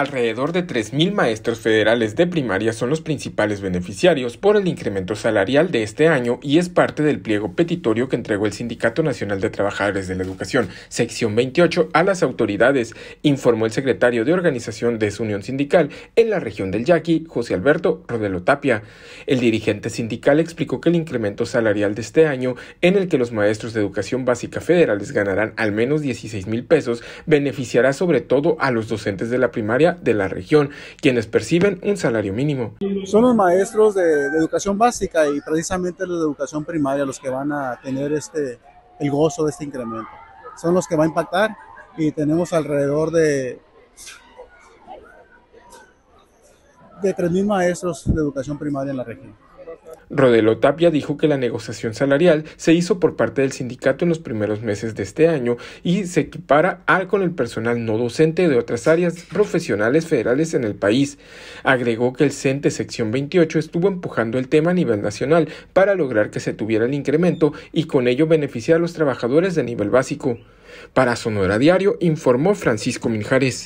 Alrededor de 3.000 maestros federales de primaria son los principales beneficiarios por el incremento salarial de este año y es parte del pliego petitorio que entregó el Sindicato Nacional de Trabajadores de la Educación, sección 28, a las autoridades, informó el secretario de organización de su unión sindical en la región del Yaqui, José Alberto Rodelo Tapia. El dirigente sindical explicó que el incremento salarial de este año, en el que los maestros de educación básica federales ganarán al menos $16.000, pesos, beneficiará sobre todo a los docentes de la primaria de la región, quienes perciben un salario mínimo. Son los maestros de, educación básica y precisamente los de educación primaria los que van a tener este, el gozo de este incremento. Son los que va a impactar y tenemos alrededor de de 3.000 maestros de educación primaria en la región. Rodelo Tapia dijo que la negociación salarial se hizo por parte del sindicato en los primeros meses de este año y se equipara al con el personal no docente de otras áreas profesionales federales en el país. Agregó que el CENTE e sección 28 estuvo empujando el tema a nivel nacional para lograr que se tuviera el incremento y con ello beneficiar a los trabajadores de nivel básico. Para Sonora Diario informó Francisco Minjares.